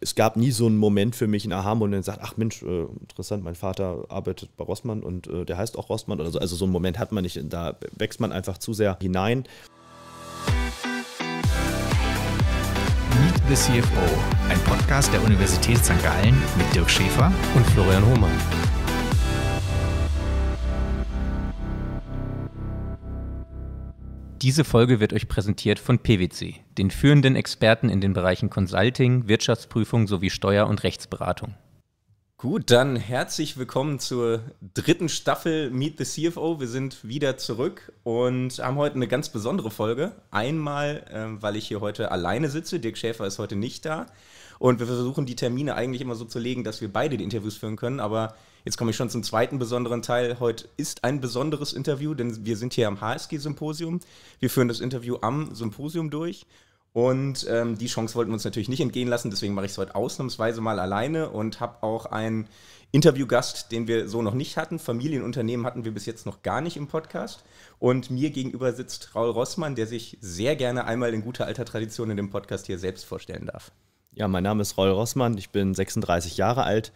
es gab nie so einen Moment für mich in Aha-Moment, dann sagt, ach Mensch, äh, interessant, mein Vater arbeitet bei Rossmann und äh, der heißt auch Rossmann oder so. Also so einen Moment hat man nicht, da wächst man einfach zu sehr hinein. Meet the CFO, ein Podcast der Universität St. Gallen mit Dirk Schäfer und Florian Hohmann. Diese Folge wird euch präsentiert von PwC, den führenden Experten in den Bereichen Consulting, Wirtschaftsprüfung sowie Steuer- und Rechtsberatung. Gut, dann herzlich willkommen zur dritten Staffel Meet the CFO. Wir sind wieder zurück und haben heute eine ganz besondere Folge. Einmal, äh, weil ich hier heute alleine sitze, Dirk Schäfer ist heute nicht da. Und wir versuchen die Termine eigentlich immer so zu legen, dass wir beide die Interviews führen können, aber Jetzt komme ich schon zum zweiten besonderen Teil. Heute ist ein besonderes Interview, denn wir sind hier am HSG-Symposium. Wir führen das Interview am Symposium durch. Und ähm, die Chance wollten wir uns natürlich nicht entgehen lassen, deswegen mache ich es heute ausnahmsweise mal alleine und habe auch einen Interviewgast, den wir so noch nicht hatten. Familienunternehmen hatten wir bis jetzt noch gar nicht im Podcast. Und mir gegenüber sitzt Raul Rossmann, der sich sehr gerne einmal in guter alter Tradition in dem Podcast hier selbst vorstellen darf. Ja, mein Name ist Raul Rossmann, ich bin 36 Jahre alt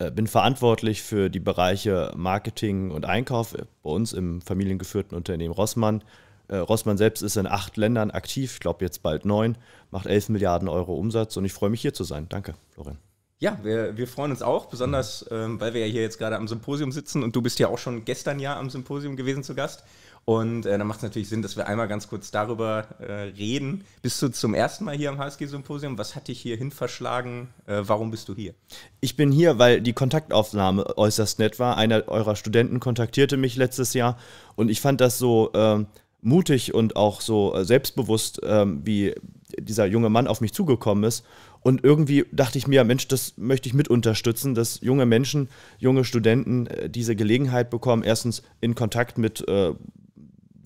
äh, bin verantwortlich für die Bereiche Marketing und Einkauf äh, bei uns im familiengeführten Unternehmen Rossmann. Äh, Rossmann selbst ist in acht Ländern aktiv, ich glaube jetzt bald neun, macht 11 Milliarden Euro Umsatz und ich freue mich hier zu sein. Danke, Florian. Ja, wir, wir freuen uns auch, besonders ähm, weil wir ja hier jetzt gerade am Symposium sitzen und du bist ja auch schon gestern ja am Symposium gewesen zu Gast. Und äh, dann macht es natürlich Sinn, dass wir einmal ganz kurz darüber äh, reden. Bist du zum ersten Mal hier am HSG-Symposium? Was hat dich hierhin verschlagen? Äh, warum bist du hier? Ich bin hier, weil die Kontaktaufnahme äußerst nett war. Einer eurer Studenten kontaktierte mich letztes Jahr und ich fand das so ähm, mutig und auch so äh, selbstbewusst, ähm, wie dieser junge Mann auf mich zugekommen ist. Und irgendwie dachte ich mir, Mensch, das möchte ich mit unterstützen, dass junge Menschen, junge Studenten äh, diese Gelegenheit bekommen, erstens in Kontakt mit äh,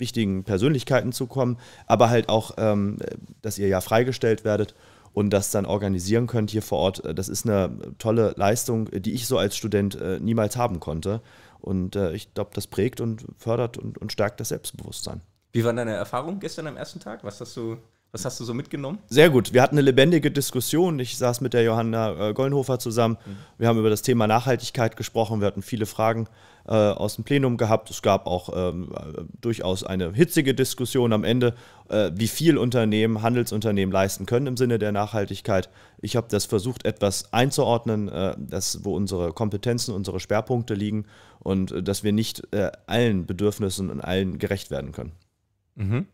wichtigen Persönlichkeiten zukommen, aber halt auch, ähm, dass ihr ja freigestellt werdet und das dann organisieren könnt hier vor Ort. Das ist eine tolle Leistung, die ich so als Student äh, niemals haben konnte. Und äh, ich glaube, das prägt und fördert und, und stärkt das Selbstbewusstsein. Wie waren deine Erfahrungen gestern am ersten Tag? Was hast du was hast du so mitgenommen? Sehr gut. Wir hatten eine lebendige Diskussion. Ich saß mit der Johanna äh, Gollenhofer zusammen. Mhm. Wir haben über das Thema Nachhaltigkeit gesprochen. Wir hatten viele Fragen äh, aus dem Plenum gehabt. Es gab auch ähm, äh, durchaus eine hitzige Diskussion am Ende, äh, wie viel Unternehmen, Handelsunternehmen leisten können im Sinne der Nachhaltigkeit. Ich habe das versucht, etwas einzuordnen, äh, das, wo unsere Kompetenzen, unsere Schwerpunkte liegen und äh, dass wir nicht allen Bedürfnissen und allen gerecht werden können. Mhm.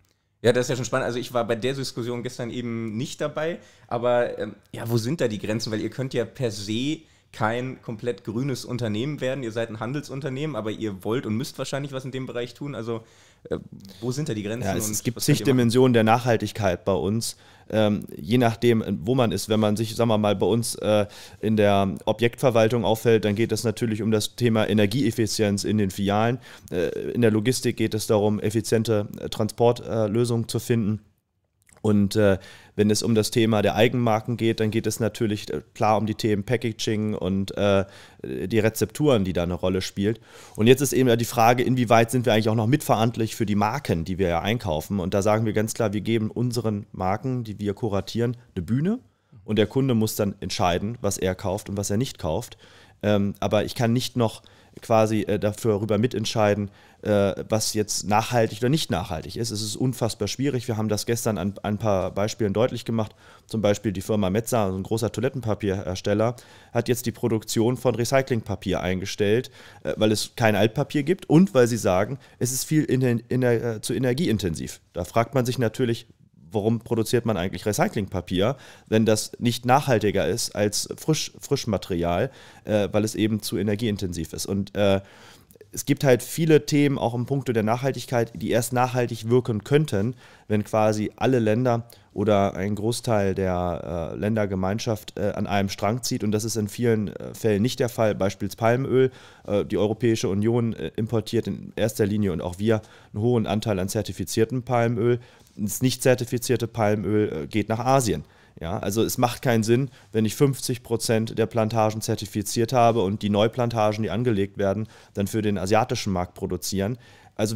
Ja, das ist ja schon spannend. Also ich war bei der Diskussion gestern eben nicht dabei, aber ähm, ja, wo sind da die Grenzen? Weil ihr könnt ja per se kein komplett grünes Unternehmen werden. Ihr seid ein Handelsunternehmen, aber ihr wollt und müsst wahrscheinlich was in dem Bereich tun. Also wo sind da die Grenzen? Ja, es, es gibt zig Dimensionen der Nachhaltigkeit bei uns. Ähm, je nachdem, wo man ist. Wenn man sich, sagen wir mal, bei uns äh, in der Objektverwaltung auffällt, dann geht es natürlich um das Thema Energieeffizienz in den Filialen. Äh, in der Logistik geht es darum, effiziente äh, Transportlösungen äh, zu finden. Und äh, wenn es um das Thema der Eigenmarken geht, dann geht es natürlich äh, klar um die Themen Packaging und äh, die Rezepturen, die da eine Rolle spielt. Und jetzt ist eben die Frage, inwieweit sind wir eigentlich auch noch mitverantwortlich für die Marken, die wir ja einkaufen. Und da sagen wir ganz klar, wir geben unseren Marken, die wir kuratieren, eine Bühne. Und der Kunde muss dann entscheiden, was er kauft und was er nicht kauft. Ähm, aber ich kann nicht noch quasi äh, darüber mitentscheiden, äh, was jetzt nachhaltig oder nicht nachhaltig ist. Es ist unfassbar schwierig. Wir haben das gestern an ein paar Beispielen deutlich gemacht. Zum Beispiel die Firma Metza, also ein großer Toilettenpapierhersteller, hat jetzt die Produktion von Recyclingpapier eingestellt, äh, weil es kein Altpapier gibt und weil sie sagen, es ist viel in in der, äh, zu energieintensiv. Da fragt man sich natürlich, warum produziert man eigentlich Recyclingpapier, wenn das nicht nachhaltiger ist als Frisch, Frischmaterial, äh, weil es eben zu energieintensiv ist. Und äh, es gibt halt viele Themen, auch im Punkto der Nachhaltigkeit, die erst nachhaltig wirken könnten, wenn quasi alle Länder oder ein Großteil der äh, Ländergemeinschaft äh, an einem Strang zieht. Und das ist in vielen äh, Fällen nicht der Fall. Beispielsweise Palmöl. Äh, die Europäische Union äh, importiert in erster Linie und auch wir einen hohen Anteil an zertifiziertem Palmöl. Das nicht zertifizierte Palmöl äh, geht nach Asien. Ja, also es macht keinen Sinn, wenn ich 50 Prozent der Plantagen zertifiziert habe und die Neuplantagen, die angelegt werden, dann für den asiatischen Markt produzieren. Also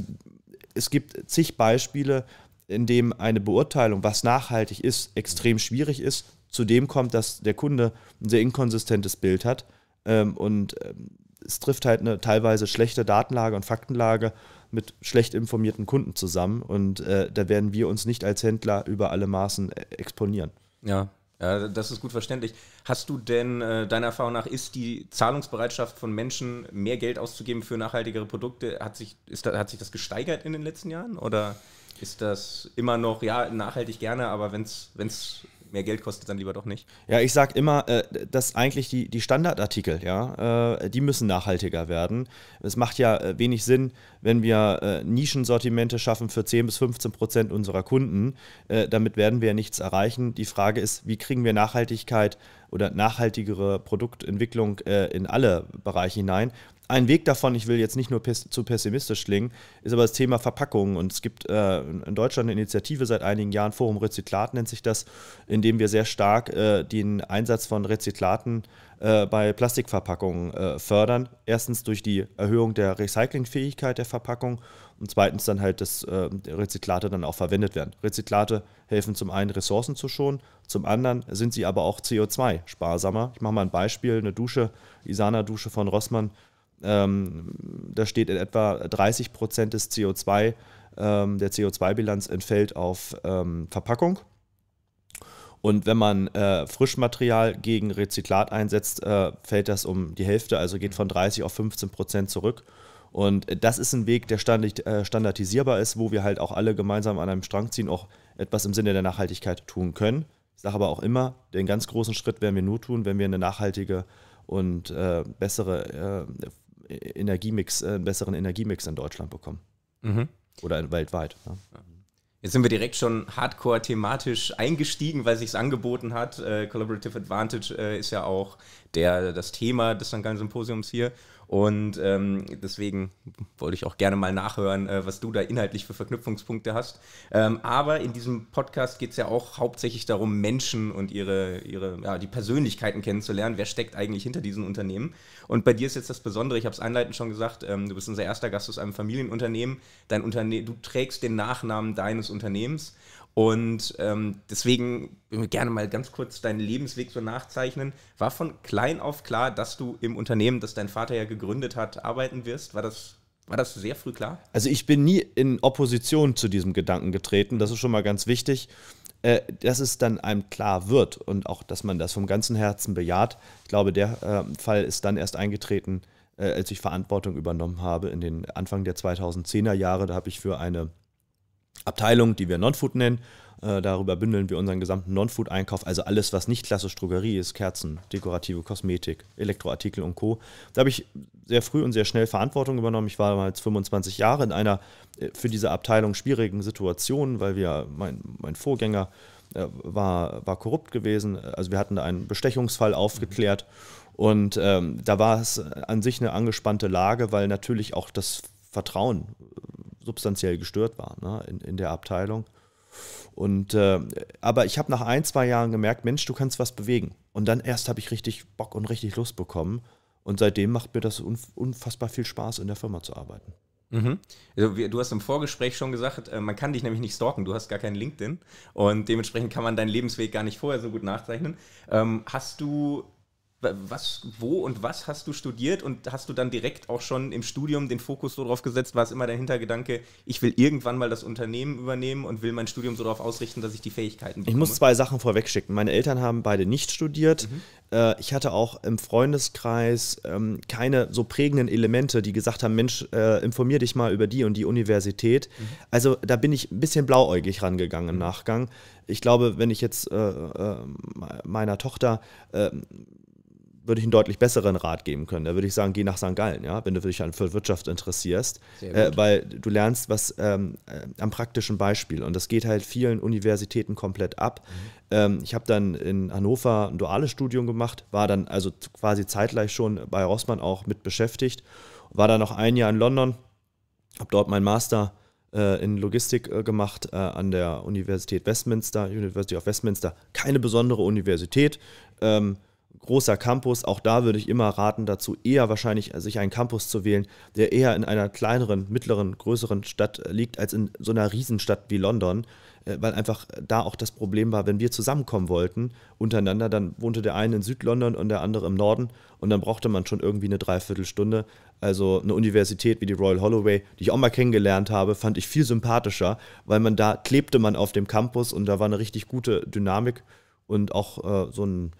es gibt zig Beispiele, in denen eine Beurteilung, was nachhaltig ist, extrem schwierig ist. Zudem kommt, dass der Kunde ein sehr inkonsistentes Bild hat ähm, und ähm, es trifft halt eine teilweise schlechte Datenlage und Faktenlage mit schlecht informierten Kunden zusammen und äh, da werden wir uns nicht als Händler über alle Maßen äh, exponieren. Ja. ja, das ist gut verständlich. Hast du denn, äh, deiner Erfahrung nach, ist die Zahlungsbereitschaft von Menschen, mehr Geld auszugeben für nachhaltigere Produkte, hat sich, ist da, hat sich das gesteigert in den letzten Jahren? Oder ist das immer noch, ja, nachhaltig gerne, aber wenn es mehr Geld kostet, dann lieber doch nicht. Ja, ich sage immer, äh, dass eigentlich die, die Standardartikel, ja, äh, die müssen nachhaltiger werden. Es macht ja äh, wenig Sinn, wenn wir äh, Nischensortimente schaffen für 10 bis 15 Prozent unserer Kunden, äh, damit werden wir nichts erreichen. Die Frage ist, wie kriegen wir Nachhaltigkeit oder nachhaltigere Produktentwicklung äh, in alle Bereiche hinein? Ein Weg davon, ich will jetzt nicht nur pes zu pessimistisch klingen, ist aber das Thema Verpackungen. Und es gibt äh, in Deutschland eine Initiative seit einigen Jahren, Forum Rezyklat nennt sich das, in dem wir sehr stark äh, den Einsatz von Rezyklaten äh, bei Plastikverpackungen äh, fördern. Erstens durch die Erhöhung der Recyclingfähigkeit der Verpackung und zweitens dann halt, dass äh, Rezyklate dann auch verwendet werden. Rezyklate helfen zum einen, Ressourcen zu schonen, zum anderen sind sie aber auch CO2-sparsamer. Ich mache mal ein Beispiel: eine Dusche, Isana-Dusche von Rossmann. Ähm, da steht in etwa 30 Prozent des CO2 ähm, der CO2-Bilanz entfällt auf ähm, Verpackung. Und wenn man äh, Frischmaterial gegen Rezyklat einsetzt, äh, fällt das um die Hälfte, also geht von 30 auf 15 Prozent zurück. Und äh, das ist ein Weg, der äh, standardisierbar ist, wo wir halt auch alle gemeinsam an einem Strang ziehen, auch etwas im Sinne der Nachhaltigkeit tun können. Ich sage aber auch immer, den ganz großen Schritt werden wir nur tun, wenn wir eine nachhaltige und äh, bessere äh, Energiemix, äh, einen besseren Energiemix in Deutschland bekommen. Mhm. Oder weltweit. Ne? Ja. Jetzt sind wir direkt schon hardcore thematisch eingestiegen, weil sich angeboten hat. Äh, Collaborative Advantage äh, ist ja auch der, das Thema des St. Gallen Symposiums hier. Und ähm, deswegen wollte ich auch gerne mal nachhören, äh, was du da inhaltlich für Verknüpfungspunkte hast. Ähm, aber in diesem Podcast geht es ja auch hauptsächlich darum, Menschen und ihre, ihre ja, die Persönlichkeiten kennenzulernen. Wer steckt eigentlich hinter diesen Unternehmen? Und bei dir ist jetzt das Besondere, ich habe es einleitend schon gesagt, ähm, du bist unser erster Gast aus einem Familienunternehmen. Dein Unterne du trägst den Nachnamen deines Unternehmens. Und ähm, deswegen gerne mal ganz kurz deinen Lebensweg so nachzeichnen. War von klein auf klar, dass du im Unternehmen, das dein Vater ja gegründet hat, arbeiten wirst? War das war das sehr früh klar? Also ich bin nie in Opposition zu diesem Gedanken getreten, das ist schon mal ganz wichtig, äh, dass es dann einem klar wird und auch, dass man das vom ganzen Herzen bejaht. Ich glaube, der äh, Fall ist dann erst eingetreten, äh, als ich Verantwortung übernommen habe in den Anfang der 2010er Jahre. Da habe ich für eine Abteilung, die wir Non-Food nennen. Äh, darüber bündeln wir unseren gesamten Non-Food-Einkauf, also alles, was nicht klassisch Drogerie ist, Kerzen, dekorative Kosmetik, Elektroartikel und Co. Da habe ich sehr früh und sehr schnell Verantwortung übernommen. Ich war damals 25 Jahre in einer äh, für diese Abteilung schwierigen Situation, weil wir, mein, mein Vorgänger äh, war, war korrupt gewesen. Also wir hatten da einen Bestechungsfall aufgeklärt. Und ähm, da war es an sich eine angespannte Lage, weil natürlich auch das Vertrauen substanziell gestört war ne, in, in der Abteilung. Und äh, aber ich habe nach ein, zwei Jahren gemerkt, Mensch, du kannst was bewegen. Und dann erst habe ich richtig Bock und richtig Lust bekommen. Und seitdem macht mir das unfassbar viel Spaß, in der Firma zu arbeiten. Mhm. Also, du hast im Vorgespräch schon gesagt, äh, man kann dich nämlich nicht stalken, du hast gar keinen LinkedIn und dementsprechend kann man deinen Lebensweg gar nicht vorher so gut nachzeichnen. Ähm, hast du was, wo und was hast du studiert und hast du dann direkt auch schon im Studium den Fokus so drauf gesetzt? War es immer dein Hintergedanke, ich will irgendwann mal das Unternehmen übernehmen und will mein Studium so darauf ausrichten, dass ich die Fähigkeiten bekomme? Ich muss zwei Sachen vorweg schicken. Meine Eltern haben beide nicht studiert. Mhm. Äh, ich hatte auch im Freundeskreis ähm, keine so prägenden Elemente, die gesagt haben, Mensch, äh, informier dich mal über die und die Universität. Mhm. Also da bin ich ein bisschen blauäugig rangegangen im mhm. Nachgang. Ich glaube, wenn ich jetzt äh, meiner Tochter ähm, würde ich einen deutlich besseren Rat geben können. Da würde ich sagen, geh nach St. Gallen, ja, wenn du dich für Wirtschaft interessierst, äh, weil du lernst was ähm, äh, am praktischen Beispiel und das geht halt vielen Universitäten komplett ab. Mhm. Ähm, ich habe dann in Hannover ein duales Studium gemacht, war dann also quasi zeitgleich schon bei Rossmann auch mit beschäftigt, war dann noch ein Jahr in London, habe dort meinen Master äh, in Logistik äh, gemacht äh, an der Universität Westminster, University of Westminster. Keine besondere Universität. Ähm, großer Campus, auch da würde ich immer raten, dazu eher wahrscheinlich äh, sich einen Campus zu wählen, der eher in einer kleineren, mittleren, größeren Stadt äh, liegt, als in so einer Riesenstadt wie London, äh, weil einfach da auch das Problem war, wenn wir zusammenkommen wollten untereinander, dann wohnte der eine in Südlondon und der andere im Norden und dann brauchte man schon irgendwie eine Dreiviertelstunde. Also eine Universität wie die Royal Holloway, die ich auch mal kennengelernt habe, fand ich viel sympathischer, weil man da klebte man auf dem Campus und da war eine richtig gute Dynamik und auch äh, so ein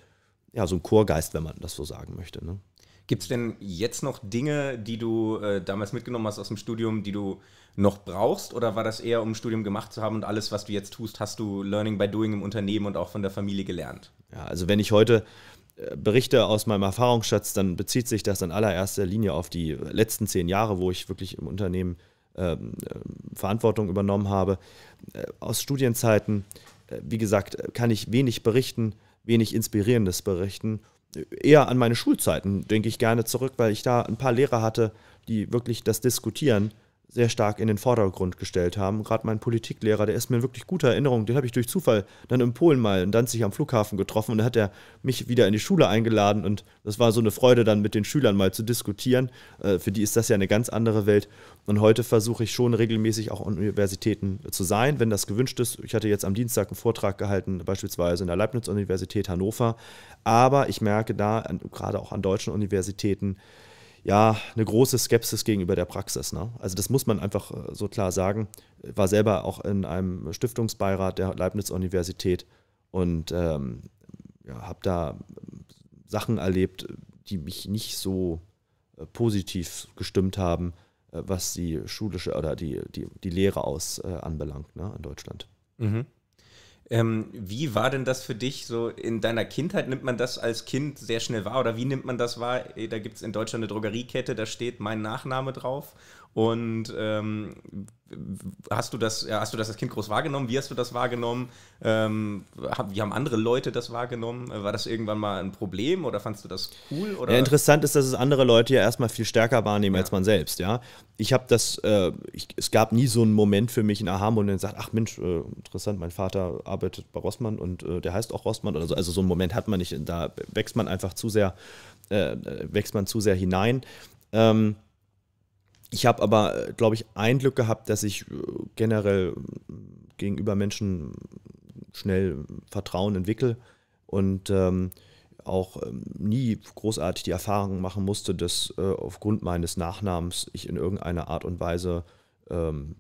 ja, so ein Chorgeist, wenn man das so sagen möchte. Ne? Gibt es denn jetzt noch Dinge, die du äh, damals mitgenommen hast aus dem Studium, die du noch brauchst? Oder war das eher, um ein Studium gemacht zu haben und alles, was du jetzt tust, hast du Learning by Doing im Unternehmen und auch von der Familie gelernt? Ja, also wenn ich heute äh, berichte aus meinem Erfahrungsschatz, dann bezieht sich das in allererster Linie auf die letzten zehn Jahre, wo ich wirklich im Unternehmen ähm, äh, Verantwortung übernommen habe. Äh, aus Studienzeiten, wie gesagt, kann ich wenig berichten wenig Inspirierendes berichten. Eher an meine Schulzeiten denke ich gerne zurück, weil ich da ein paar Lehrer hatte, die wirklich das Diskutieren sehr stark in den Vordergrund gestellt haben. Gerade mein Politiklehrer, der ist mir in wirklich guter Erinnerung, den habe ich durch Zufall dann in Polen mal in Danzig am Flughafen getroffen und da hat er mich wieder in die Schule eingeladen und das war so eine Freude, dann mit den Schülern mal zu diskutieren. Äh, für die ist das ja eine ganz andere Welt und heute versuche ich schon regelmäßig auch an Universitäten zu sein, wenn das gewünscht ist. Ich hatte jetzt am Dienstag einen Vortrag gehalten, beispielsweise in der Leibniz-Universität Hannover, aber ich merke da, gerade auch an deutschen Universitäten, ja, eine große Skepsis gegenüber der Praxis. Ne? Also das muss man einfach äh, so klar sagen. War selber auch in einem Stiftungsbeirat der Leibniz-Universität und ähm, ja, habe da äh, Sachen erlebt, die mich nicht so äh, positiv gestimmt haben, was die schulische oder die, die, die Lehre aus äh, anbelangt ne, in Deutschland. Mhm. Ähm, wie war denn das für dich so in deiner Kindheit? Nimmt man das als Kind sehr schnell wahr oder wie nimmt man das wahr? Äh, da gibt es in Deutschland eine Drogeriekette, da steht mein Nachname drauf und ähm, hast du das, hast du das als Kind groß wahrgenommen? Wie hast du das wahrgenommen? Ähm, wie haben andere Leute das wahrgenommen? War das irgendwann mal ein Problem oder fandst du das cool? Ja, interessant ist, dass es andere Leute ja erstmal viel stärker wahrnehmen ja. als man selbst, ja. Ich habe das, äh, ich, es gab nie so einen Moment für mich in Aha, wo man sagt, ach Mensch, äh, interessant, mein Vater arbeitet bei Rossmann und äh, der heißt auch Rossmann oder so. Also so einen Moment hat man nicht, da wächst man einfach zu sehr, äh, wächst man zu sehr hinein. Ähm, ich habe aber, äh, glaube ich, ein Glück gehabt, dass ich äh, generell äh, gegenüber Menschen schnell Vertrauen entwickle und ähm, auch ähm, nie großartig die Erfahrung machen musste, dass äh, aufgrund meines Nachnamens ich in irgendeiner Art und Weise ähm,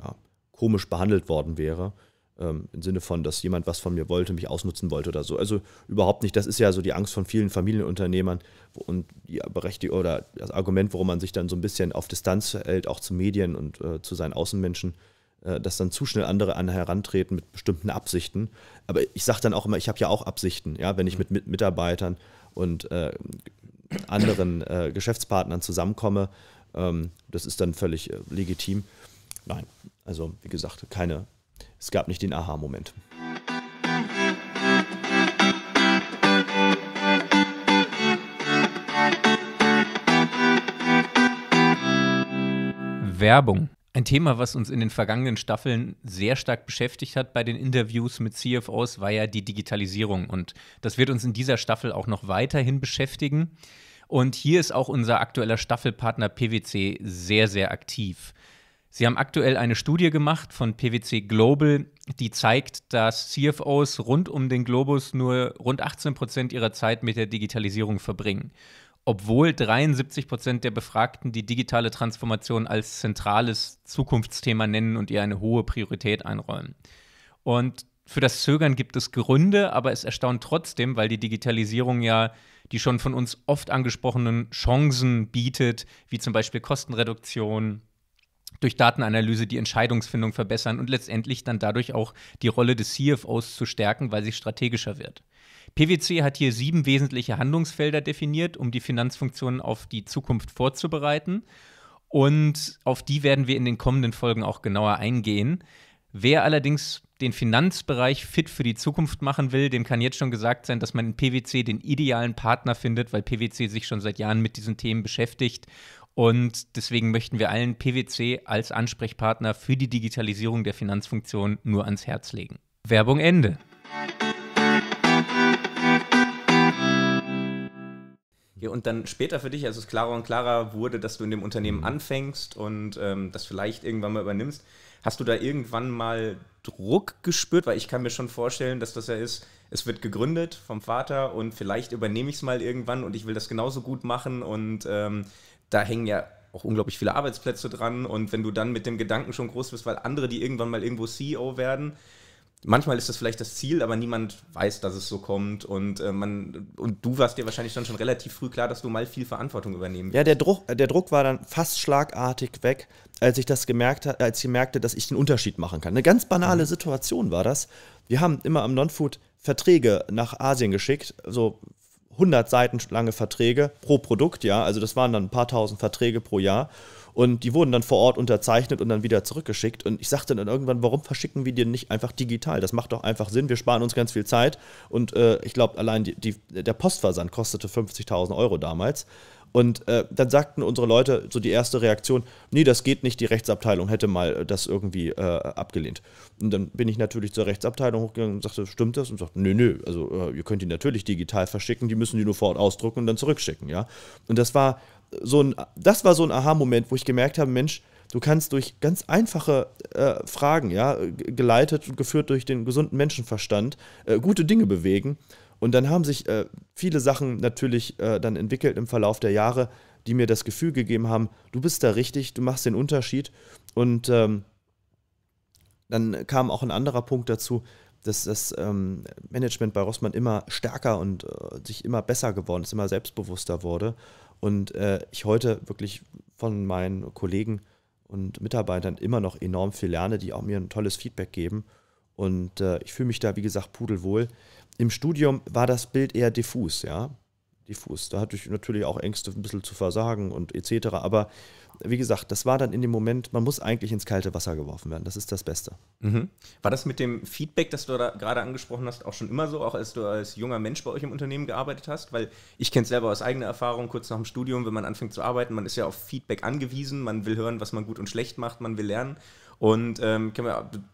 ja, komisch behandelt worden wäre. Ähm, Im Sinne von, dass jemand was von mir wollte, mich ausnutzen wollte oder so. Also überhaupt nicht. Das ist ja so die Angst von vielen Familienunternehmern und die Berechtigung oder das Argument, warum man sich dann so ein bisschen auf Distanz hält, auch zu Medien und äh, zu seinen Außenmenschen, äh, dass dann zu schnell andere an herantreten mit bestimmten Absichten. Aber ich sage dann auch immer, ich habe ja auch Absichten, ja, wenn ich mit, mit Mitarbeitern und äh, anderen äh, Geschäftspartnern zusammenkomme. Ähm, das ist dann völlig äh, legitim. Nein, also wie gesagt, keine es gab nicht den Aha-Moment. Werbung. Ein Thema, was uns in den vergangenen Staffeln sehr stark beschäftigt hat bei den Interviews mit CFOs, war ja die Digitalisierung. Und das wird uns in dieser Staffel auch noch weiterhin beschäftigen. Und hier ist auch unser aktueller Staffelpartner PwC sehr, sehr aktiv. Sie haben aktuell eine Studie gemacht von PwC Global, die zeigt, dass CFOs rund um den Globus nur rund 18 Prozent ihrer Zeit mit der Digitalisierung verbringen, obwohl 73 Prozent der Befragten die digitale Transformation als zentrales Zukunftsthema nennen und ihr eine hohe Priorität einräumen. Und für das Zögern gibt es Gründe, aber es erstaunt trotzdem, weil die Digitalisierung ja die schon von uns oft angesprochenen Chancen bietet, wie zum Beispiel Kostenreduktion, durch Datenanalyse die Entscheidungsfindung verbessern und letztendlich dann dadurch auch die Rolle des CFOs zu stärken, weil sie strategischer wird. PwC hat hier sieben wesentliche Handlungsfelder definiert, um die Finanzfunktionen auf die Zukunft vorzubereiten. Und auf die werden wir in den kommenden Folgen auch genauer eingehen. Wer allerdings den Finanzbereich fit für die Zukunft machen will, dem kann jetzt schon gesagt sein, dass man in PwC den idealen Partner findet, weil PwC sich schon seit Jahren mit diesen Themen beschäftigt und deswegen möchten wir allen PwC als Ansprechpartner für die Digitalisierung der Finanzfunktion nur ans Herz legen. Werbung Ende. Ja, und dann später für dich, als es klarer und klarer wurde, dass du in dem Unternehmen mhm. anfängst und ähm, das vielleicht irgendwann mal übernimmst, hast du da irgendwann mal Druck gespürt? Weil ich kann mir schon vorstellen, dass das ja ist, es wird gegründet vom Vater und vielleicht übernehme ich es mal irgendwann und ich will das genauso gut machen und ähm, da hängen ja auch unglaublich viele Arbeitsplätze dran. Und wenn du dann mit dem Gedanken schon groß bist, weil andere, die irgendwann mal irgendwo CEO werden, manchmal ist das vielleicht das Ziel, aber niemand weiß, dass es so kommt. Und, äh, man, und du warst dir wahrscheinlich dann schon relativ früh klar, dass du mal viel Verantwortung übernehmen willst. Ja, der Druck, der Druck war dann fast schlagartig weg, als ich das gemerkt habe, als ich merkte, dass ich den Unterschied machen kann. Eine ganz banale mhm. Situation war das. Wir haben immer am Non-Food Verträge nach Asien geschickt, so 100 Seiten lange Verträge pro Produkt, ja. Also das waren dann ein paar tausend Verträge pro Jahr. Und die wurden dann vor Ort unterzeichnet und dann wieder zurückgeschickt. Und ich sagte dann irgendwann, warum verschicken wir die nicht einfach digital? Das macht doch einfach Sinn. Wir sparen uns ganz viel Zeit. Und äh, ich glaube, allein die, die, der Postversand kostete 50.000 Euro damals. Und äh, dann sagten unsere Leute, so die erste Reaktion, nee, das geht nicht, die Rechtsabteilung hätte mal äh, das irgendwie äh, abgelehnt. Und dann bin ich natürlich zur Rechtsabteilung hochgegangen und sagte, stimmt das? Und sagte, nö, nö, also äh, ihr könnt die natürlich digital verschicken, die müssen die nur vor Ort ausdrucken und dann zurückschicken, ja. Und das war so ein, das war so ein Aha-Moment, wo ich gemerkt habe, Mensch, Du kannst durch ganz einfache äh, Fragen, ja, geleitet und geführt durch den gesunden Menschenverstand, äh, gute Dinge bewegen. Und dann haben sich äh, viele Sachen natürlich äh, dann entwickelt im Verlauf der Jahre, die mir das Gefühl gegeben haben, du bist da richtig, du machst den Unterschied. Und ähm, dann kam auch ein anderer Punkt dazu, dass das ähm, Management bei Rossmann immer stärker und äh, sich immer besser geworden ist, immer selbstbewusster wurde. Und äh, ich heute wirklich von meinen Kollegen und Mitarbeitern immer noch enorm viel lerne, die auch mir ein tolles Feedback geben. Und äh, ich fühle mich da, wie gesagt, pudelwohl. Im Studium war das Bild eher diffus, ja. Diffus. Da hatte ich natürlich auch Ängste, ein bisschen zu versagen und etc. Aber wie gesagt, das war dann in dem Moment, man muss eigentlich ins kalte Wasser geworfen werden. Das ist das Beste. Mhm. War das mit dem Feedback, das du da gerade angesprochen hast, auch schon immer so, auch als du als junger Mensch bei euch im Unternehmen gearbeitet hast? Weil ich kenne es selber aus eigener Erfahrung, kurz nach dem Studium, wenn man anfängt zu arbeiten, man ist ja auf Feedback angewiesen, man will hören, was man gut und schlecht macht, man will lernen. Und ähm,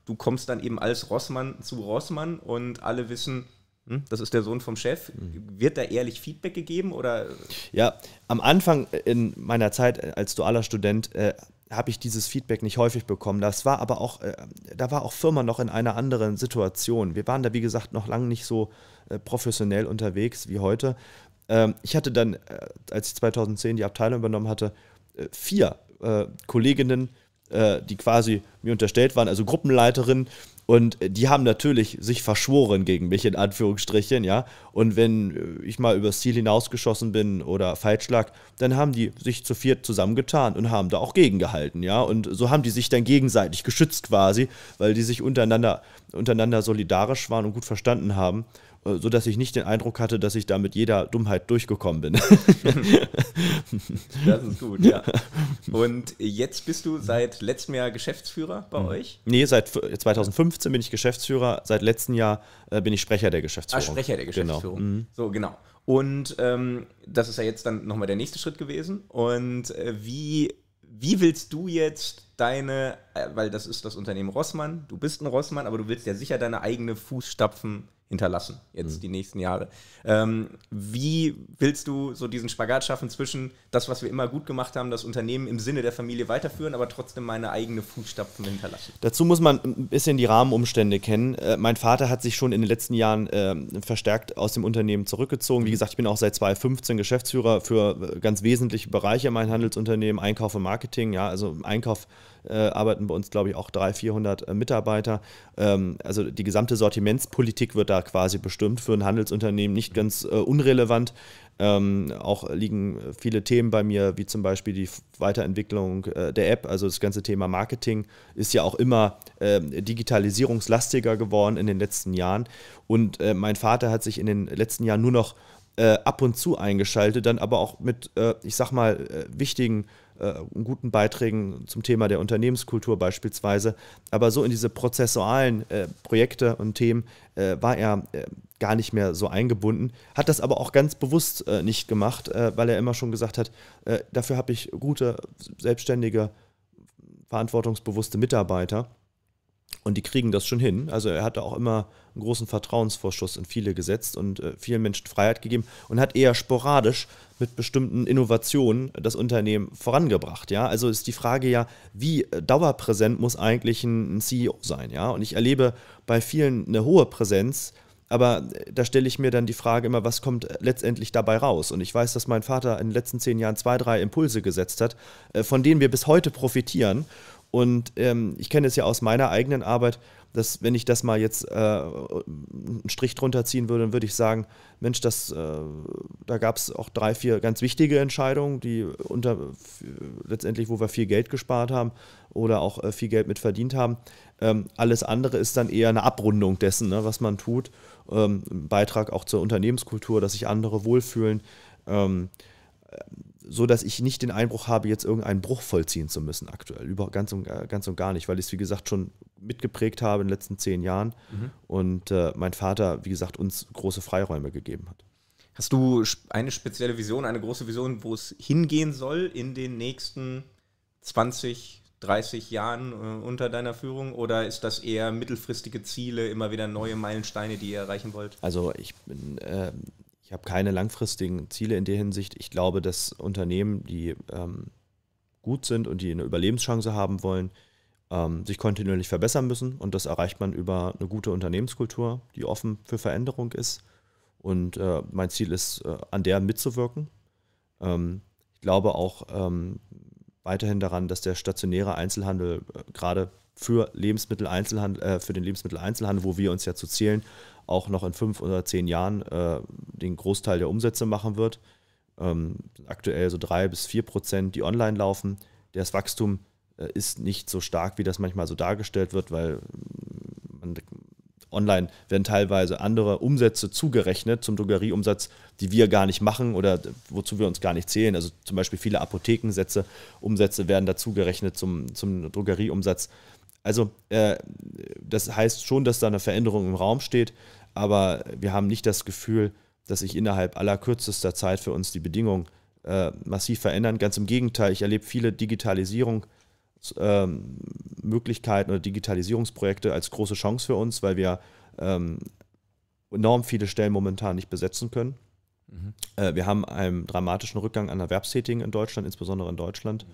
du kommst dann eben als Rossmann zu Rossmann und alle wissen, hm? Das ist der Sohn vom Chef. Mhm. Wird da ehrlich Feedback gegeben oder? Ja, am Anfang in meiner Zeit äh, als dualer Student äh, habe ich dieses Feedback nicht häufig bekommen. Das war aber auch, äh, da war auch Firma noch in einer anderen Situation. Wir waren da wie gesagt noch lange nicht so äh, professionell unterwegs wie heute. Ähm, ich hatte dann, äh, als ich 2010 die Abteilung übernommen hatte, äh, vier Kolleginnen, die quasi mir unterstellt waren, also Gruppenleiterinnen. Und äh, die haben natürlich sich verschworen gegen mich, in Anführungsstrichen, ja. Und wenn äh, ich mal übers Ziel hinausgeschossen bin oder Feitschlag, dann haben die sich zu viert zusammengetan und haben da auch gegengehalten, ja. Und so haben die sich dann gegenseitig geschützt quasi, weil die sich untereinander, untereinander solidarisch waren und gut verstanden haben. Äh, sodass ich nicht den Eindruck hatte, dass ich da mit jeder Dummheit durchgekommen bin. das ist gut, ja. Und jetzt bist du seit letztem Jahr Geschäftsführer bei mhm. euch? Nee, seit 2015 äh, bin ich Geschäftsführer, seit letztem Jahr äh, bin ich Sprecher der Geschäftsführung. Ah, Sprecher der genau. Geschäftsführung. Genau. Mhm. So, genau. Und ähm, das ist ja jetzt dann nochmal der nächste Schritt gewesen. Und äh, wie, wie willst du jetzt deine, äh, weil das ist das Unternehmen Rossmann, du bist ein Rossmann, aber du willst ja sicher deine eigene Fußstapfen hinterlassen, jetzt mhm. die nächsten Jahre. Ähm, wie willst du so diesen Spagat schaffen zwischen das, was wir immer gut gemacht haben, das Unternehmen im Sinne der Familie weiterführen, aber trotzdem meine eigene Fußstapfen hinterlassen? Dazu muss man ein bisschen die Rahmenumstände kennen. Äh, mein Vater hat sich schon in den letzten Jahren äh, verstärkt aus dem Unternehmen zurückgezogen. Wie mhm. gesagt, ich bin auch seit 2015 Geschäftsführer für äh, ganz wesentliche Bereiche in meinem Handelsunternehmen, Einkauf und Marketing. Ja, also Einkauf äh, arbeiten bei uns, glaube ich, auch 300, 400 äh, Mitarbeiter. Ähm, also die gesamte Sortimentspolitik wird da quasi bestimmt für ein Handelsunternehmen nicht ganz äh, unrelevant. Ähm, auch liegen viele Themen bei mir, wie zum Beispiel die Weiterentwicklung äh, der App. Also das ganze Thema Marketing ist ja auch immer äh, digitalisierungslastiger geworden in den letzten Jahren. Und äh, mein Vater hat sich in den letzten Jahren nur noch äh, ab und zu eingeschaltet, dann aber auch mit, ich sag mal, wichtigen äh, guten Beiträgen zum Thema der Unternehmenskultur beispielsweise. Aber so in diese prozessualen äh, Projekte und Themen äh, war er äh, gar nicht mehr so eingebunden, hat das aber auch ganz bewusst äh, nicht gemacht, äh, weil er immer schon gesagt hat, dafür habe ich gute, selbstständige, verantwortungsbewusste Mitarbeiter. Und die kriegen das schon hin. Also er hat auch immer einen großen Vertrauensvorschuss in viele gesetzt und äh, vielen Menschen Freiheit gegeben und hat eher sporadisch mit bestimmten Innovationen das Unternehmen vorangebracht. Ja? Also ist die Frage ja, wie äh, dauerpräsent muss eigentlich ein, ein CEO sein? Ja? Und ich erlebe bei vielen eine hohe Präsenz, aber äh, da stelle ich mir dann die Frage immer, was kommt äh, letztendlich dabei raus? Und ich weiß, dass mein Vater in den letzten zehn Jahren zwei, drei Impulse gesetzt hat, von denen wir bis heute profitieren. Und ähm, ich kenne es ja aus meiner eigenen Arbeit, dass wenn ich das mal jetzt äh, einen Strich drunter ziehen würde, dann würde ich sagen, Mensch, das, äh, da gab es auch drei, vier ganz wichtige Entscheidungen, die unter äh, letztendlich, wo wir viel Geld gespart haben oder auch äh, viel Geld mit verdient haben. Ähm, alles andere ist dann eher eine Abrundung dessen, ne, was man tut. Ähm, Beitrag auch zur Unternehmenskultur, dass sich andere wohlfühlen. Ähm, so dass ich nicht den Einbruch habe, jetzt irgendeinen Bruch vollziehen zu müssen aktuell. Über, ganz, und, äh, ganz und gar nicht, weil ich es, wie gesagt, schon mitgeprägt habe in den letzten zehn Jahren mhm. und äh, mein Vater, wie gesagt, uns große Freiräume gegeben hat. Hast du eine spezielle Vision, eine große Vision, wo es hingehen soll in den nächsten 20, 30 Jahren äh, unter deiner Führung? Oder ist das eher mittelfristige Ziele, immer wieder neue Meilensteine, die ihr erreichen wollt? Also ich bin... Äh, ich habe keine langfristigen Ziele in der Hinsicht. Ich glaube, dass Unternehmen, die ähm, gut sind und die eine Überlebenschance haben wollen, ähm, sich kontinuierlich verbessern müssen. Und das erreicht man über eine gute Unternehmenskultur, die offen für Veränderung ist. Und äh, mein Ziel ist, äh, an der mitzuwirken. Ähm, ich glaube auch ähm, weiterhin daran, dass der stationäre Einzelhandel äh, gerade für Lebensmitteleinzelhandel, äh, für den Lebensmitteleinzelhandel, wo wir uns ja zu zählen, auch noch in fünf oder zehn Jahren äh, den Großteil der Umsätze machen wird. Ähm, aktuell so drei bis vier Prozent, die online laufen. Das Wachstum äh, ist nicht so stark, wie das manchmal so dargestellt wird, weil mm, man, online werden teilweise andere Umsätze zugerechnet zum Drogerieumsatz, die wir gar nicht machen oder wozu wir uns gar nicht zählen. Also zum Beispiel viele Apothekensätze, Umsätze werden dazugerechnet zum, zum Drogerieumsatz, also äh, das heißt schon, dass da eine Veränderung im Raum steht, aber wir haben nicht das Gefühl, dass sich innerhalb aller kürzester Zeit für uns die Bedingungen äh, massiv verändern. Ganz im Gegenteil, ich erlebe viele Digitalisierungsmöglichkeiten ähm, oder Digitalisierungsprojekte als große Chance für uns, weil wir ähm, enorm viele Stellen momentan nicht besetzen können. Mhm. Äh, wir haben einen dramatischen Rückgang an Erwerbstätigen in Deutschland, insbesondere in Deutschland. Mhm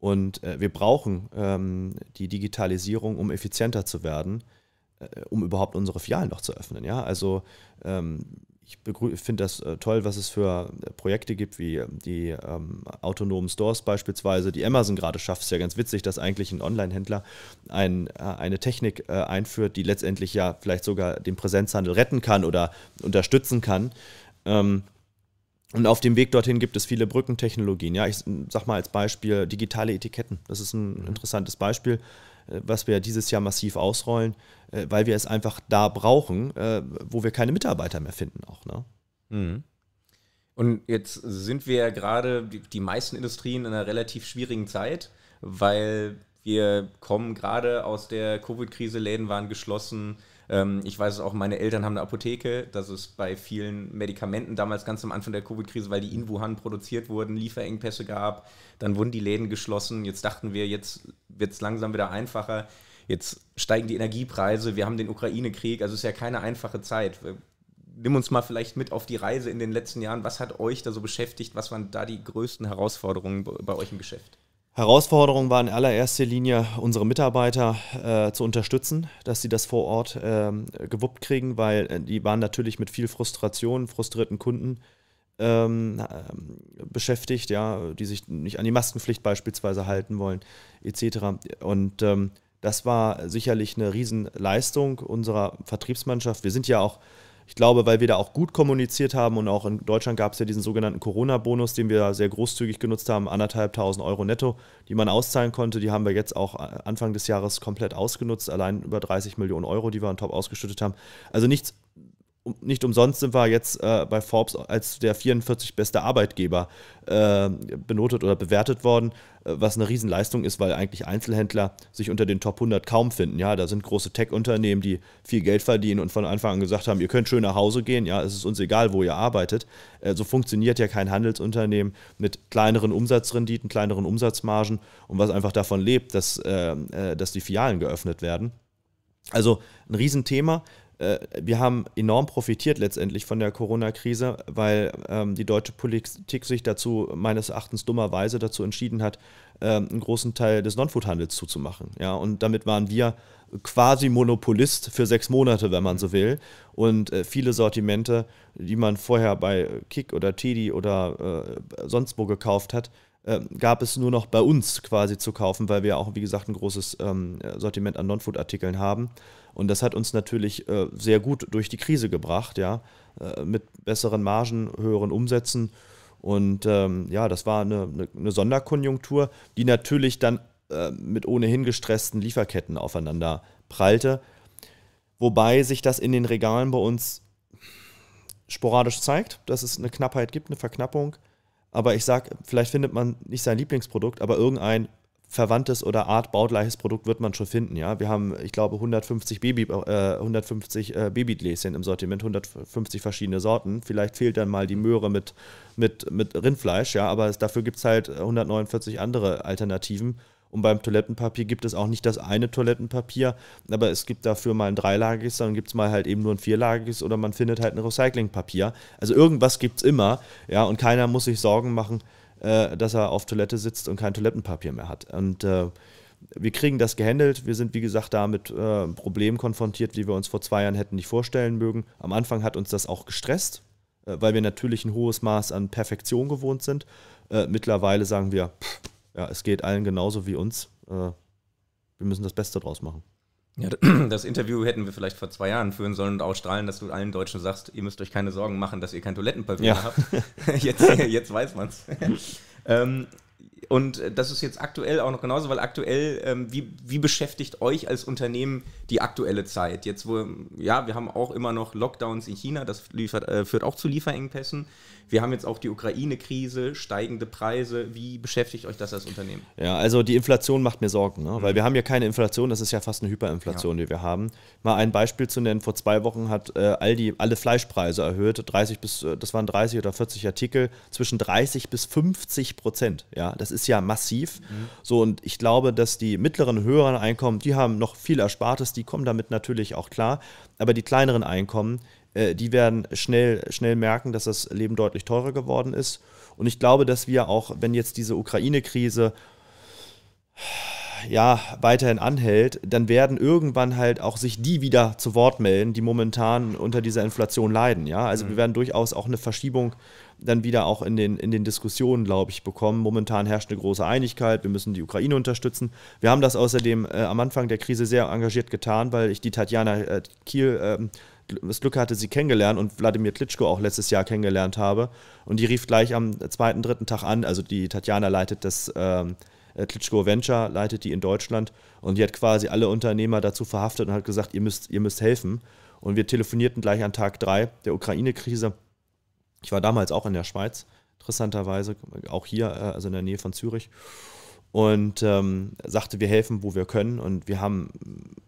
und äh, wir brauchen ähm, die Digitalisierung, um effizienter zu werden, äh, um überhaupt unsere Filialen noch zu öffnen. Ja? Also ähm, ich finde das äh, toll, was es für äh, Projekte gibt, wie ähm, die ähm, autonomen Stores beispielsweise. Die Amazon gerade schafft es ist ja ganz witzig, dass eigentlich ein Online-Händler ein, äh, eine Technik äh, einführt, die letztendlich ja vielleicht sogar den Präsenzhandel retten kann oder unterstützen kann. Ähm, und auf dem Weg dorthin gibt es viele Brückentechnologien. Ja, ich sag mal als Beispiel digitale Etiketten. Das ist ein mhm. interessantes Beispiel, äh, was wir dieses Jahr massiv ausrollen, äh, weil wir es einfach da brauchen, äh, wo wir keine Mitarbeiter mehr finden auch. Ne? Mhm. Und jetzt sind wir ja gerade die meisten Industrien in einer relativ schwierigen Zeit, weil wir kommen gerade aus der Covid-Krise, Läden waren geschlossen, ähm, ich weiß es auch, meine Eltern haben eine Apotheke. Das ist bei vielen Medikamenten damals ganz am Anfang der Covid-Krise, weil die in Wuhan produziert wurden, Lieferengpässe gab. Dann wurden die Läden geschlossen. Jetzt dachten wir, jetzt wird es langsam wieder einfacher. Jetzt steigen die Energiepreise. Wir haben den Ukraine-Krieg. Also es ist ja keine einfache Zeit. Nimm uns mal vielleicht mit auf die Reise in den letzten Jahren. Was hat euch da so beschäftigt? Was waren da die größten Herausforderungen bei euch im Geschäft? Herausforderung war in allererster Linie, unsere Mitarbeiter äh, zu unterstützen, dass sie das vor Ort ähm, gewuppt kriegen, weil äh, die waren natürlich mit viel Frustration, frustrierten Kunden ähm, äh, beschäftigt, ja, die sich nicht an die Maskenpflicht beispielsweise halten wollen, etc. Und ähm, das war sicherlich eine Riesenleistung unserer Vertriebsmannschaft. Wir sind ja auch ich glaube, weil wir da auch gut kommuniziert haben und auch in Deutschland gab es ja diesen sogenannten Corona-Bonus, den wir sehr großzügig genutzt haben, anderthalbtausend Euro netto, die man auszahlen konnte. Die haben wir jetzt auch Anfang des Jahres komplett ausgenutzt, allein über 30 Millionen Euro, die wir an top ausgeschüttet haben. Also nichts nicht umsonst sind wir jetzt äh, bei Forbes als der 44 beste Arbeitgeber äh, benotet oder bewertet worden, äh, was eine Riesenleistung ist, weil eigentlich Einzelhändler sich unter den Top 100 kaum finden. Ja, da sind große Tech-Unternehmen, die viel Geld verdienen und von Anfang an gesagt haben, ihr könnt schön nach Hause gehen, ja, es ist uns egal, wo ihr arbeitet. Äh, so funktioniert ja kein Handelsunternehmen mit kleineren Umsatzrenditen, kleineren Umsatzmargen und was einfach davon lebt, dass, äh, dass die Filialen geöffnet werden. Also ein Riesenthema. Äh, wir haben enorm profitiert letztendlich von der Corona-Krise, weil ähm, die deutsche Politik sich dazu meines Erachtens dummerweise dazu entschieden hat, ähm, einen großen Teil des Non-Food-Handels zuzumachen. Ja, und damit waren wir quasi Monopolist für sechs Monate, wenn man so mhm. will. Und äh, viele Sortimente, die man vorher bei Kick oder Teddy oder äh, sonst wo gekauft hat, äh, gab es nur noch bei uns quasi zu kaufen, weil wir auch, wie gesagt, ein großes ähm, Sortiment an Non-Food-Artikeln haben. Und das hat uns natürlich äh, sehr gut durch die Krise gebracht, ja, äh, mit besseren Margen, höheren Umsätzen. Und ähm, ja, das war eine, eine, eine, Sonderkonjunktur, die natürlich dann äh, mit ohnehin gestressten Lieferketten aufeinander prallte. Wobei sich das in den Regalen bei uns sporadisch zeigt, dass es eine Knappheit gibt, eine Verknappung aber ich sag, vielleicht findet man nicht sein Lieblingsprodukt, aber irgendein verwandtes oder Art baugleiches Produkt wird man schon finden, ja. Wir haben, ich glaube, 150 Baby, äh, 150 äh, Babygläschen im Sortiment, 150 verschiedene Sorten. Vielleicht fehlt dann mal die Möhre mit, mit, mit Rindfleisch, ja, aber es, dafür gibt es halt 149 andere Alternativen und beim Toilettenpapier gibt es auch nicht das eine Toilettenpapier, aber es gibt dafür mal ein dreilagiges, dann gibt es mal halt eben nur ein vierlagiges oder man findet halt ein Recyclingpapier. Also irgendwas gibt es immer, ja, und keiner muss sich Sorgen machen, äh, dass er auf Toilette sitzt und kein Toilettenpapier mehr hat. Und äh, wir kriegen das gehandelt. Wir sind, wie gesagt, da mit äh, Problemen konfrontiert, die wir uns vor zwei Jahren hätten nicht vorstellen mögen. Am Anfang hat uns das auch gestresst, äh, weil wir natürlich ein hohes Maß an Perfektion gewohnt sind. Äh, mittlerweile sagen wir, pff, ja, es geht allen genauso wie uns. Äh, wir müssen das Beste draus machen. Ja, das Interview hätten wir vielleicht vor zwei Jahren führen sollen und ausstrahlen, dass du allen Deutschen sagst, ihr müsst euch keine Sorgen machen, dass ihr kein Toilettenpapier ja. habt. Jetzt, jetzt weiß man's. ähm, und äh, das ist jetzt aktuell auch noch genauso, weil aktuell, ähm, wie, wie beschäftigt euch als Unternehmen die aktuelle Zeit? Jetzt, wo, ja, wir haben auch immer noch Lockdowns in China, das liefert, äh, führt auch zu Lieferengpässen. Wir haben jetzt auch die Ukraine-Krise, steigende Preise. Wie beschäftigt euch das als Unternehmen? Ja, also die Inflation macht mir Sorgen, ne? weil mhm. wir haben ja keine Inflation, das ist ja fast eine Hyperinflation, ja. die wir haben. Mal ein Beispiel zu nennen, vor zwei Wochen hat äh, Aldi alle Fleischpreise erhöht, 30 bis, äh, das waren 30 oder 40 Artikel, zwischen 30 bis 50 Prozent. Ja, das ist ist ja massiv. Mhm. So, und ich glaube, dass die mittleren, höheren Einkommen, die haben noch viel Erspartes, die kommen damit natürlich auch klar. Aber die kleineren Einkommen, äh, die werden schnell, schnell merken, dass das Leben deutlich teurer geworden ist. Und ich glaube, dass wir auch, wenn jetzt diese Ukraine-Krise ja, weiterhin anhält, dann werden irgendwann halt auch sich die wieder zu Wort melden, die momentan unter dieser Inflation leiden. Ja? Also mhm. wir werden durchaus auch eine Verschiebung dann wieder auch in den, in den Diskussionen, glaube ich, bekommen. Momentan herrscht eine große Einigkeit, wir müssen die Ukraine unterstützen. Wir haben das außerdem äh, am Anfang der Krise sehr engagiert getan, weil ich die Tatjana äh, Kiel äh, das Glück hatte, sie kennengelernt und Wladimir Klitschko auch letztes Jahr kennengelernt habe. Und die rief gleich am zweiten, dritten Tag an. Also die Tatjana leitet das ähm, äh, Klitschko Venture leitet die in Deutschland und die hat quasi alle Unternehmer dazu verhaftet und hat gesagt, ihr müsst, ihr müsst helfen. Und wir telefonierten gleich an Tag 3 der Ukraine-Krise. Ich war damals auch in der Schweiz, interessanterweise, auch hier, äh, also in der Nähe von Zürich. Und ähm, sagte, wir helfen, wo wir können. Und wir haben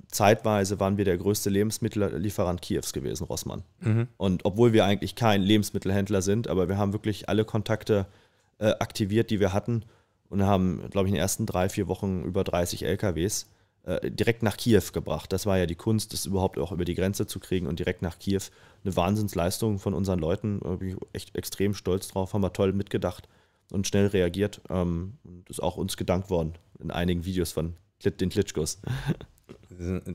zeitweise waren wir der größte Lebensmittellieferant Kiews gewesen, Rossmann. Mhm. Und obwohl wir eigentlich kein Lebensmittelhändler sind, aber wir haben wirklich alle Kontakte äh, aktiviert, die wir hatten und haben, glaube ich, in den ersten drei, vier Wochen über 30 LKWs äh, direkt nach Kiew gebracht. Das war ja die Kunst, das überhaupt auch über die Grenze zu kriegen und direkt nach Kiew. Eine Wahnsinnsleistung von unseren Leuten. Da bin ich echt extrem stolz drauf, haben wir toll mitgedacht und schnell reagiert. Ähm, und ist auch uns gedankt worden in einigen Videos von den Klitschkos.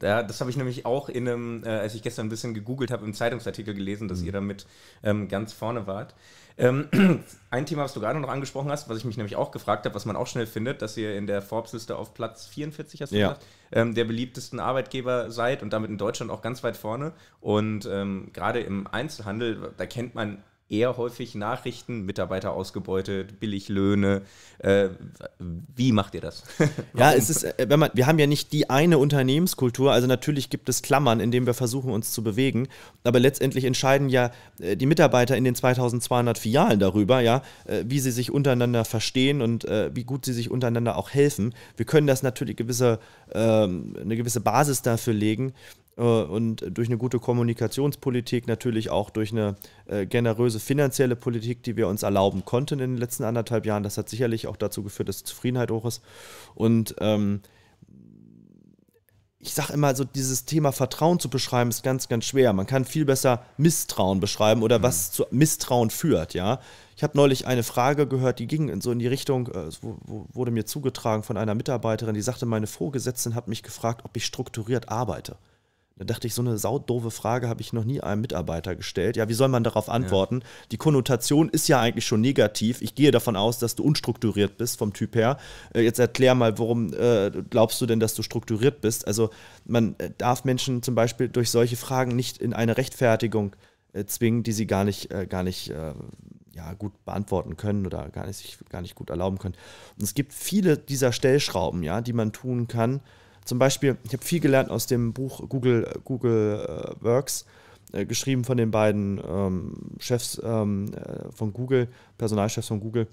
Ja, das habe ich nämlich auch in einem, äh, als ich gestern ein bisschen gegoogelt habe, im Zeitungsartikel gelesen, dass mhm. ihr damit ähm, ganz vorne wart. Ähm, ein Thema, was du gerade noch angesprochen hast, was ich mich nämlich auch gefragt habe, was man auch schnell findet, dass ihr in der Forbes-Liste auf Platz 44 hast ja. gesagt, ähm, der beliebtesten Arbeitgeber seid und damit in Deutschland auch ganz weit vorne. Und ähm, gerade im Einzelhandel, da kennt man eher häufig Nachrichten, Mitarbeiter ausgebeutet, Billiglöhne. Äh, wie macht ihr das? ja, es ist, äh, wenn man, wir haben ja nicht die eine Unternehmenskultur. Also natürlich gibt es Klammern, in denen wir versuchen, uns zu bewegen. Aber letztendlich entscheiden ja äh, die Mitarbeiter in den 2200 Filialen darüber, ja, äh, wie sie sich untereinander verstehen und wie gut sie sich untereinander auch helfen. Wir können das natürlich gewisse, ähm, eine gewisse Basis dafür legen, äh, und durch eine gute Kommunikationspolitik, natürlich auch durch eine äh, generöse finanzielle Politik, die wir uns erlauben konnten in den letzten anderthalb Jahren. Das hat sicherlich auch dazu geführt, dass Zufriedenheit hoch ist. Und ähm, ich sage immer so, dieses Thema Vertrauen zu beschreiben, ist ganz, ganz schwer. Man kann viel besser Misstrauen beschreiben oder mhm. was zu Misstrauen führt, ja. Ich habe neulich eine Frage gehört, die ging so in die Richtung, äh, wurde mir zugetragen von einer Mitarbeiterin, die sagte, meine Vorgesetzten hat mich gefragt, ob ich strukturiert arbeite. Da dachte ich, so eine saudove Frage habe ich noch nie einem Mitarbeiter gestellt. Ja, wie soll man darauf antworten? Ja. Die Konnotation ist ja eigentlich schon negativ. Ich gehe davon aus, dass du unstrukturiert bist vom Typ her. Äh, jetzt erklär mal, warum äh, glaubst du denn, dass du strukturiert bist? Also man äh, darf Menschen zum Beispiel durch solche Fragen nicht in eine Rechtfertigung zwingen, die sie gar nicht, gar nicht ja, gut beantworten können oder gar nicht, sich gar nicht gut erlauben können. Und es gibt viele dieser Stellschrauben, ja, die man tun kann, zum Beispiel, ich habe viel gelernt aus dem Buch Google, Google äh, Works, äh, geschrieben von den beiden ähm, Chefs ähm, äh, von Google, Personalchefs von Google.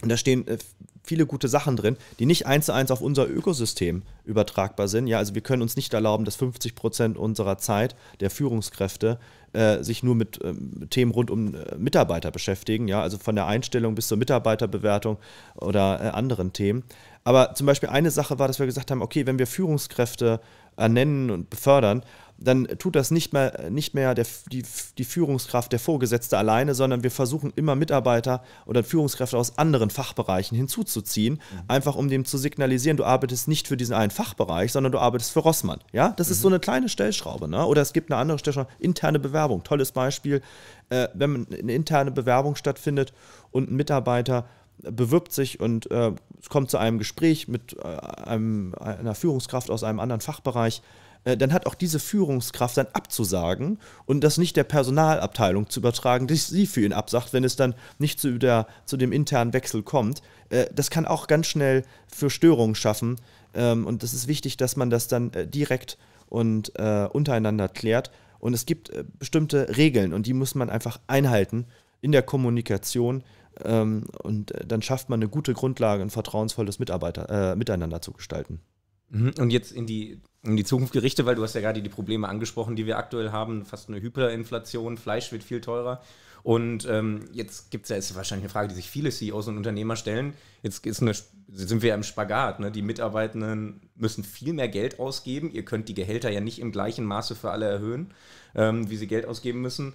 Und da stehen äh, viele gute Sachen drin, die nicht eins zu eins auf unser Ökosystem übertragbar sind. Ja, also wir können uns nicht erlauben, dass 50 Prozent unserer Zeit der Führungskräfte äh, sich nur mit ähm, Themen rund um äh, Mitarbeiter beschäftigen. Ja, also von der Einstellung bis zur Mitarbeiterbewertung oder äh, anderen Themen. Aber zum Beispiel eine Sache war, dass wir gesagt haben, okay, wenn wir Führungskräfte ernennen und befördern, dann tut das nicht mehr, nicht mehr der, die, die Führungskraft, der Vorgesetzte alleine, sondern wir versuchen immer Mitarbeiter oder Führungskräfte aus anderen Fachbereichen hinzuzuziehen, mhm. einfach um dem zu signalisieren, du arbeitest nicht für diesen einen Fachbereich, sondern du arbeitest für Rossmann. Ja, das mhm. ist so eine kleine Stellschraube. Ne? Oder es gibt eine andere Stellschraube, interne Bewerbung. Tolles Beispiel, äh, wenn eine interne Bewerbung stattfindet und ein Mitarbeiter bewirbt sich und äh, kommt zu einem Gespräch mit äh, einem, einer Führungskraft aus einem anderen Fachbereich, äh, dann hat auch diese Führungskraft dann abzusagen und das nicht der Personalabteilung zu übertragen, die sie für ihn absagt, wenn es dann nicht zu, der, zu dem internen Wechsel kommt. Äh, das kann auch ganz schnell für Störungen schaffen ähm, und das ist wichtig, dass man das dann äh, direkt und äh, untereinander klärt. Und es gibt bestimmte Regeln und die muss man einfach einhalten in der Kommunikation, ähm, und äh, dann schafft man eine gute Grundlage, ein vertrauensvolles Mitarbeiter, äh, Miteinander zu gestalten. Mhm. Und jetzt in die, in die Zukunft gerichtet, weil du hast ja gerade die Probleme angesprochen, die wir aktuell haben, fast eine Hyperinflation, Fleisch wird viel teurer. Und ähm, jetzt gibt es ja, ist wahrscheinlich eine Frage, die sich viele CEOs und Unternehmer stellen. Jetzt ist eine, sind wir ja im Spagat. Ne? Die Mitarbeitenden müssen viel mehr Geld ausgeben. Ihr könnt die Gehälter ja nicht im gleichen Maße für alle erhöhen, ähm, wie sie Geld ausgeben müssen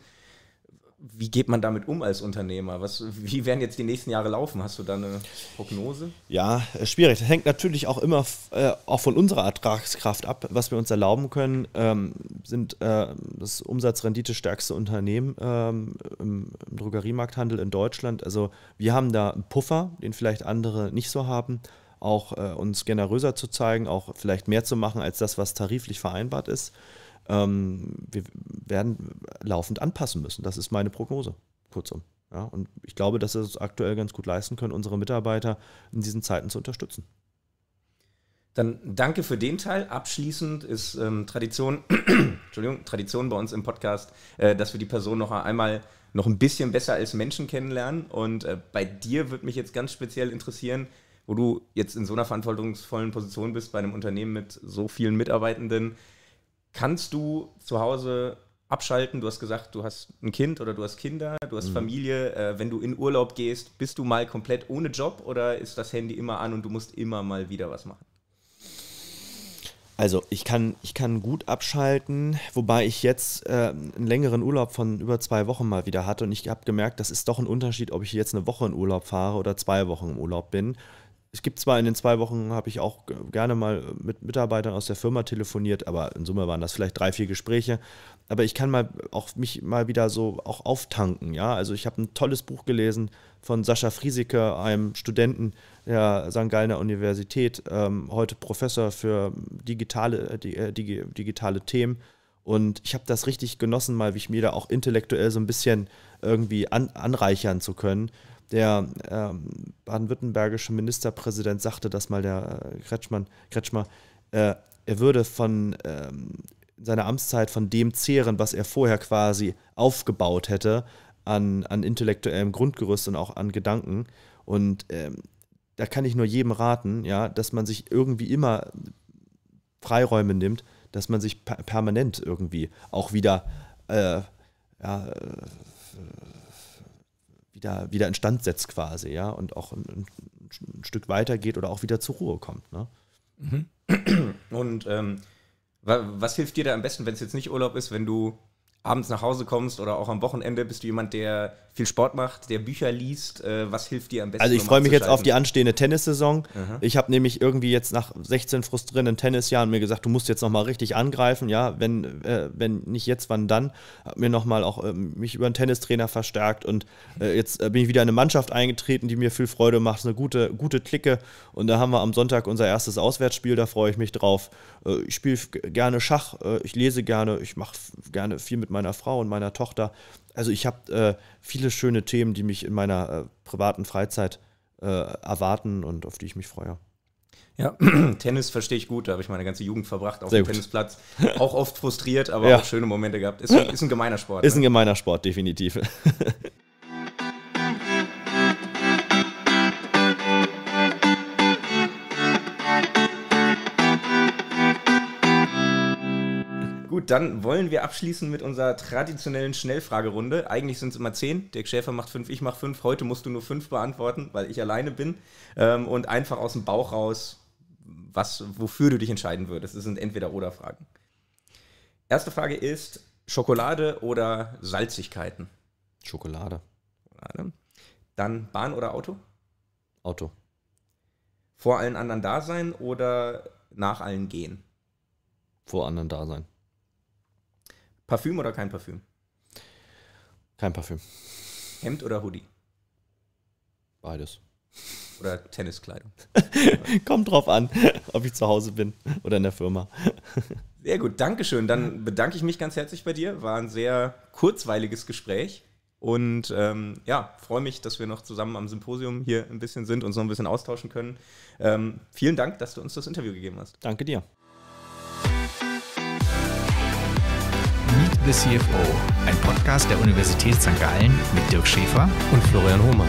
wie geht man damit um als Unternehmer? Was, wie werden jetzt die nächsten Jahre laufen? Hast du da eine Prognose? Ja, äh, schwierig. Das hängt natürlich auch immer äh, auch von unserer Ertragskraft ab, was wir uns erlauben können. Ähm, sind äh, das stärkste Unternehmen ähm, im, im, Drogeriemarkthandel in Deutschland. Also wir haben da einen Puffer, den vielleicht andere nicht so haben, auch äh, uns generöser zu zeigen, auch vielleicht mehr zu machen als das, was tariflich vereinbart ist. Ähm, wir werden laufend anpassen müssen. Das ist meine Prognose, kurzum. Ja, und ich glaube, dass wir es aktuell ganz gut leisten können, unsere Mitarbeiter in diesen Zeiten zu unterstützen. Dann danke für den Teil. Abschließend ist ähm, Tradition, Entschuldigung, Tradition bei uns im Podcast, äh, dass wir die Person noch einmal noch ein bisschen besser als Menschen kennenlernen. Und äh, bei dir würde mich jetzt ganz speziell interessieren, wo du jetzt in so einer verantwortungsvollen Position bist bei einem Unternehmen mit so vielen Mitarbeitenden. Kannst du zu Hause abschalten? Du hast gesagt, du hast ein Kind oder du hast Kinder, du hast mhm. Familie. Äh, wenn du in Urlaub gehst, bist du mal komplett ohne Job oder ist das Handy immer an und du musst immer mal wieder was machen? Also ich kann, ich kann gut abschalten, wobei ich jetzt äh, einen längeren Urlaub von über zwei Wochen mal wieder hatte und ich habe gemerkt, das ist doch ein Unterschied, ob ich jetzt eine Woche in Urlaub fahre oder zwei Wochen im Urlaub bin es gibt zwar in den zwei Wochen, habe ich auch gerne mal äh, mit Mitarbeitern aus der Firma telefoniert, aber in Summe waren das vielleicht drei, vier Gespräche. Aber ich kann mal auch mich mal wieder so auch auftanken, ja. Also ich habe ein tolles Buch gelesen von Sascha Friesecke, einem Studenten der St. Gallner Universität, ähm, heute Professor für digitale, äh, äh digitale Themen. Und ich habe das richtig genossen, mal wie ich mir da auch intellektuell so ein bisschen irgendwie an, anreichern zu können der ähm, baden-württembergische Ministerpräsident sagte das mal, der äh, Kretschmann, Kretschmer, äh, er würde von ähm, seiner Amtszeit von dem zehren, was er vorher quasi aufgebaut hätte an, an intellektuellem Grundgerüst und auch an Gedanken. Und ähm, da kann ich nur jedem raten, ja, dass man sich irgendwie immer Freiräume nimmt, dass man sich permanent irgendwie auch wieder äh, ja, äh, ja, wieder instand setzt quasi, ja, und auch ein, ein Stück weiter geht oder auch wieder zur Ruhe kommt. Ne? Mhm. Und ähm, was hilft dir da am besten, wenn es jetzt nicht Urlaub ist, wenn du abends nach Hause kommst oder auch am Wochenende? Bist du jemand, der viel Sport macht, der Bücher liest? Äh, was hilft dir am besten? Also ich freue mich jetzt auf die anstehende Tennissaison. Aha. Ich habe nämlich irgendwie jetzt nach 16 frustrierenden Tennisjahren mir gesagt, du musst jetzt nochmal richtig angreifen, ja, wenn, äh, wenn nicht jetzt, wann dann? Hab mir nochmal auch äh, mich über einen Tennistrainer verstärkt und äh, jetzt äh, bin ich wieder in eine Mannschaft eingetreten, die mir viel Freude macht, eine gute, gute Clique und da haben wir am Sonntag unser erstes Auswärtsspiel, da freue ich mich drauf. Äh, ich spiele gerne Schach, ich lese gerne, ich mache gerne viel mit meiner Frau und meiner Tochter. Also ich habe äh, viele schöne Themen, die mich in meiner äh, privaten Freizeit äh, erwarten und auf die ich mich freue. Ja, Tennis verstehe ich gut. Da habe ich meine ganze Jugend verbracht auf Sehr dem gut. Tennisplatz. Auch oft frustriert, aber ja. auch schöne Momente gehabt. Ist, ist ein gemeiner Sport. Ist ne? ein gemeiner Sport, definitiv. dann wollen wir abschließen mit unserer traditionellen Schnellfragerunde. Eigentlich sind es immer zehn. Dirk Schäfer macht fünf, ich mach fünf. Heute musst du nur fünf beantworten, weil ich alleine bin. Ähm, und einfach aus dem Bauch raus, was, wofür du dich entscheiden würdest. Das sind entweder oder Fragen. Erste Frage ist: Schokolade oder Salzigkeiten? Schokolade. Schokolade. Dann Bahn oder Auto? Auto. Vor allen anderen da sein oder nach allen gehen? Vor anderen da sein. Parfüm oder kein Parfüm? Kein Parfüm. Hemd oder Hoodie? Beides. Oder Tenniskleidung. Kommt drauf an, ob ich zu Hause bin oder in der Firma. Sehr gut, Dankeschön. Dann bedanke ich mich ganz herzlich bei dir. War ein sehr kurzweiliges Gespräch. Und ähm, ja, freue mich, dass wir noch zusammen am Symposium hier ein bisschen sind und so ein bisschen austauschen können. Ähm, vielen Dank, dass du uns das Interview gegeben hast. Danke dir. the CFO, ein Podcast der Universität St. Gallen mit Dirk Schäfer und Florian Hohmann.